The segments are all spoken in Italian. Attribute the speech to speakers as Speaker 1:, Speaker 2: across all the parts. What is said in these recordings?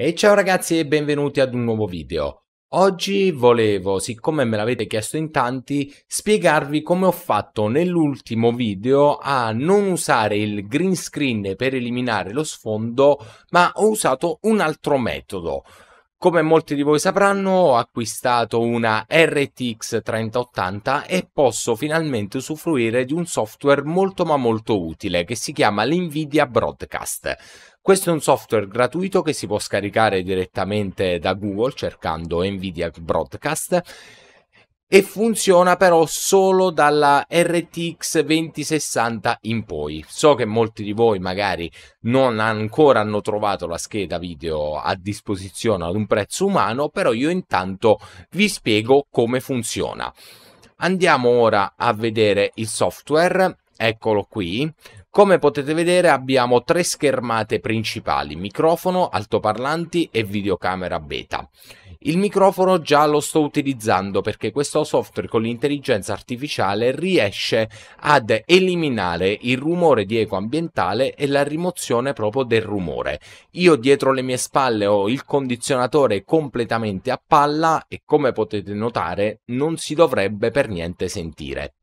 Speaker 1: E ciao ragazzi e benvenuti ad un nuovo video. Oggi volevo, siccome me l'avete chiesto in tanti, spiegarvi come ho fatto nell'ultimo video a non usare il green screen per eliminare lo sfondo, ma ho usato un altro metodo. Come molti di voi sapranno, ho acquistato una RTX 3080 e posso finalmente usufruire di un software molto ma molto utile che si chiama l'NVIDIA Broadcast. Questo è un software gratuito che si può scaricare direttamente da Google cercando Nvidia Broadcast e funziona però solo dalla RTX 2060 in poi. So che molti di voi magari non ancora hanno trovato la scheda video a disposizione ad un prezzo umano, però io intanto vi spiego come funziona. Andiamo ora a vedere il software Eccolo qui. Come potete vedere abbiamo tre schermate principali, microfono, altoparlanti e videocamera beta. Il microfono già lo sto utilizzando perché questo software con l'intelligenza artificiale riesce ad eliminare il rumore di eco ambientale e la rimozione proprio del rumore. Io dietro le mie spalle ho il condizionatore completamente a palla e come potete notare non si dovrebbe per niente sentire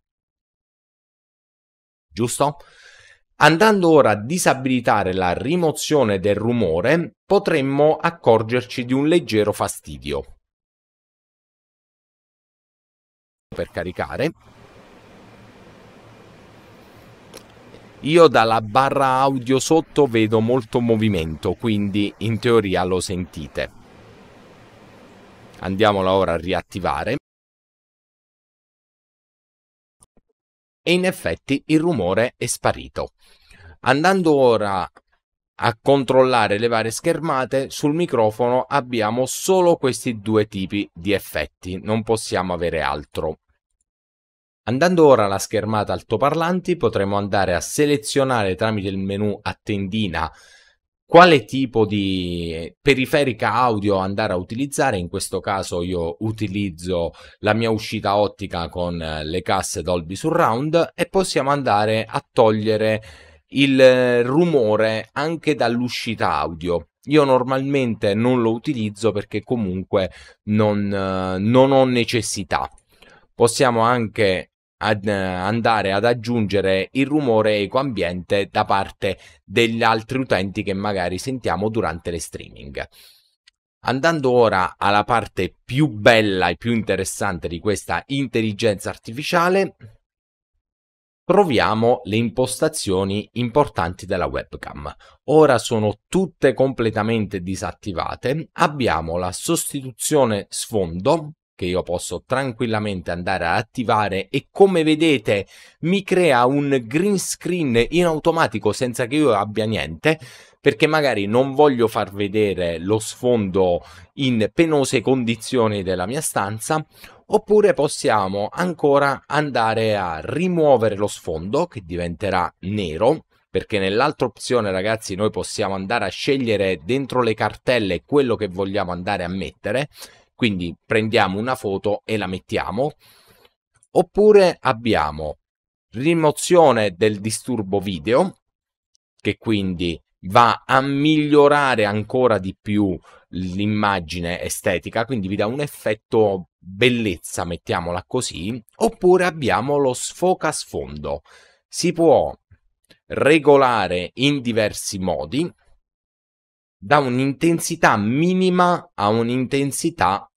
Speaker 1: giusto? Andando ora a disabilitare la rimozione del rumore, potremmo accorgerci di un leggero fastidio. Per caricare, Io dalla barra audio sotto vedo molto movimento, quindi in teoria lo sentite. Andiamola ora a riattivare. e in effetti il rumore è sparito. Andando ora a controllare le varie schermate, sul microfono abbiamo solo questi due tipi di effetti, non possiamo avere altro. Andando ora alla schermata altoparlanti potremo andare a selezionare tramite il menu a tendina quale tipo di periferica audio andare a utilizzare. In questo caso io utilizzo la mia uscita ottica con eh, le casse Dolby Surround e possiamo andare a togliere il rumore anche dall'uscita audio. Io normalmente non lo utilizzo perché comunque non, eh, non ho necessità. Possiamo anche ad eh, andare ad aggiungere il rumore ecoambiente da parte degli altri utenti che magari sentiamo durante le streaming. Andando ora alla parte più bella e più interessante di questa intelligenza artificiale, proviamo le impostazioni importanti della webcam. Ora sono tutte completamente disattivate, abbiamo la sostituzione sfondo che io posso tranquillamente andare a attivare e come vedete mi crea un green screen in automatico senza che io abbia niente perché magari non voglio far vedere lo sfondo in penose condizioni della mia stanza oppure possiamo ancora andare a rimuovere lo sfondo che diventerà nero perché nell'altra opzione ragazzi noi possiamo andare a scegliere dentro le cartelle quello che vogliamo andare a mettere quindi prendiamo una foto e la mettiamo. Oppure abbiamo rimozione del disturbo video, che quindi va a migliorare ancora di più l'immagine estetica, quindi vi dà un effetto bellezza, mettiamola così, oppure abbiamo lo sfoca sfondo. Si può regolare in diversi modi, da un'intensità minima a un'intensità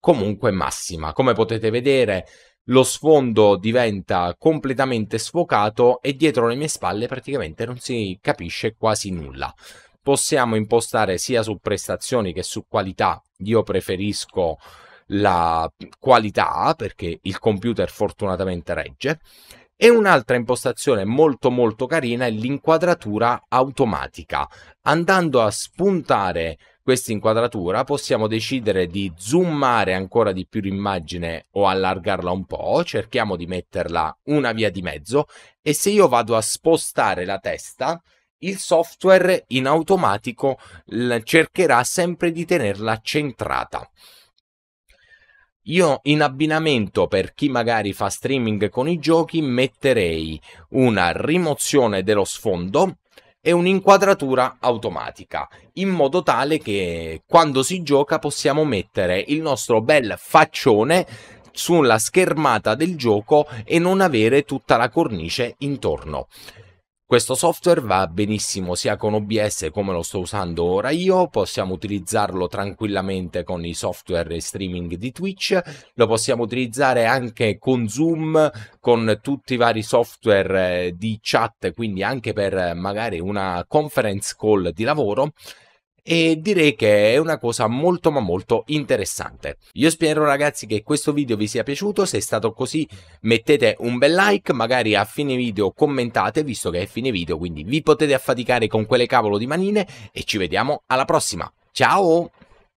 Speaker 1: comunque massima. Come potete vedere, lo sfondo diventa completamente sfocato e dietro le mie spalle praticamente non si capisce quasi nulla. Possiamo impostare sia su prestazioni che su qualità. Io preferisco la qualità perché il computer fortunatamente regge e un'altra impostazione molto molto carina è l'inquadratura automatica. Andando a spuntare questa inquadratura possiamo decidere di zoomare ancora di più l'immagine o allargarla un po', cerchiamo di metterla una via di mezzo e se io vado a spostare la testa il software in automatico cercherà sempre di tenerla centrata. Io in abbinamento per chi magari fa streaming con i giochi metterei una rimozione dello sfondo e un'inquadratura automatica, in modo tale che quando si gioca possiamo mettere il nostro bel faccione sulla schermata del gioco e non avere tutta la cornice intorno. Questo software va benissimo sia con OBS come lo sto usando ora io, possiamo utilizzarlo tranquillamente con i software streaming di Twitch, lo possiamo utilizzare anche con Zoom, con tutti i vari software eh, di chat, quindi anche per eh, magari una conference call di lavoro e direi che è una cosa molto ma molto interessante. Io spero ragazzi che questo video vi sia piaciuto, se è stato così mettete un bel like, magari a fine video commentate visto che è fine video quindi vi potete affaticare con quelle cavolo di manine e ci vediamo alla prossima, ciao!